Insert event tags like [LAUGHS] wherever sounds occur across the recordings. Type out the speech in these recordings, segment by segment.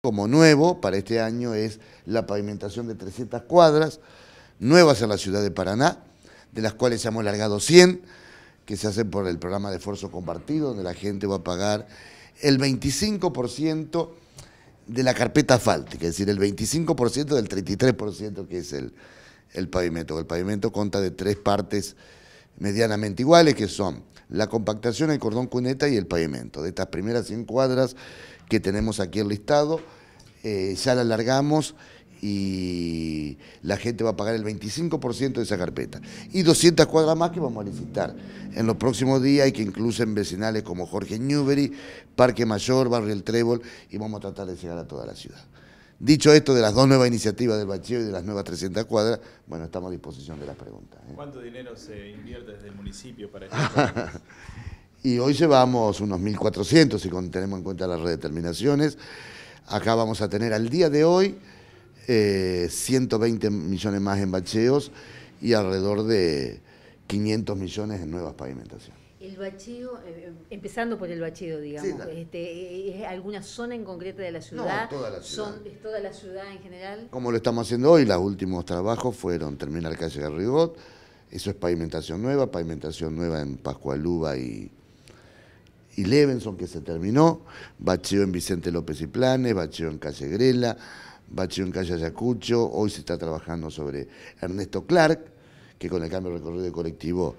Como nuevo para este año es la pavimentación de 300 cuadras nuevas en la ciudad de Paraná, de las cuales hemos largado 100, que se hacen por el programa de esfuerzo compartido, donde la gente va a pagar el 25% de la carpeta asfáltica, es decir, el 25% del 33% que es el, el pavimento. El pavimento consta de tres partes medianamente iguales, que son la compactación, el cordón cuneta y el pavimento. De estas primeras 100 cuadras que tenemos aquí el listado, eh, ya la alargamos y la gente va a pagar el 25% de esa carpeta. Y 200 cuadras más que vamos a licitar en los próximos días y que en vecinales como Jorge Newbery, Parque Mayor, Barrio El Trébol y vamos a tratar de llegar a toda la ciudad. Dicho esto de las dos nuevas iniciativas del bacheo y de las nuevas 300 cuadras, bueno, estamos a disposición de las preguntas. ¿eh? ¿Cuánto dinero se invierte desde el municipio para [LAUGHS] esto? y hoy llevamos unos 1.400, si tenemos en cuenta las redeterminaciones. Acá vamos a tener al día de hoy 120 eh, millones más en bacheos y alrededor de 500 millones en nuevas pavimentaciones. El bacheo, em, em, empezando por el bacheo, digamos, este, eh, ¿es alguna zona en concreto de la ciudad? No, toda la ciudad. ¿Es toda la ciudad en general? Como lo estamos haciendo hoy, los últimos trabajos fueron terminar calle Garrigot, eso es pavimentación nueva, pavimentación nueva en Pascualuba y, y Levenson, que se terminó, bacheo en Vicente López y Planes, bacheo en calle Grela, bacheo en calle Ayacucho, hoy se está trabajando sobre Ernesto Clark, que con el cambio de recorrido de colectivo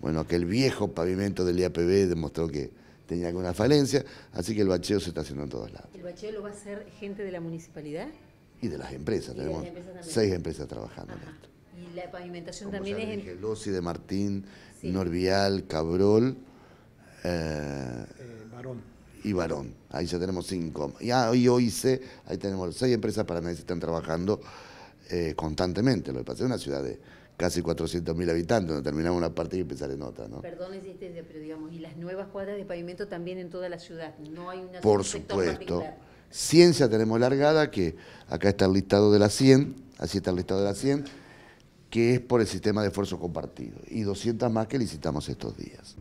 bueno, aquel viejo pavimento del IAPB demostró que tenía alguna falencia, así que el bacheo se está haciendo en todos lados. ¿El bacheo lo va a hacer gente de la municipalidad? Y de las empresas, tenemos seis empresas trabajando en esto. Y la pavimentación también es... Dije, en... Lossi de Martín, Norvial, Cabrol... Eh, eh, y Barón, ahí ya tenemos cinco. Ya ah, hoy hice, ahí tenemos seis empresas para que están trabajando eh, constantemente. Lo que pasa es una ciudad de casi 400.000 habitantes, donde terminamos una partida y empezar en otra. ¿no? Perdón, existencia, pero digamos, y las nuevas cuadras de pavimento también en toda la ciudad, no hay una Por supuesto. Ciencia tenemos largada, que acá está el listado de la 100, así está el listado de la 100, que es por el sistema de esfuerzo compartido, y 200 más que licitamos estos días.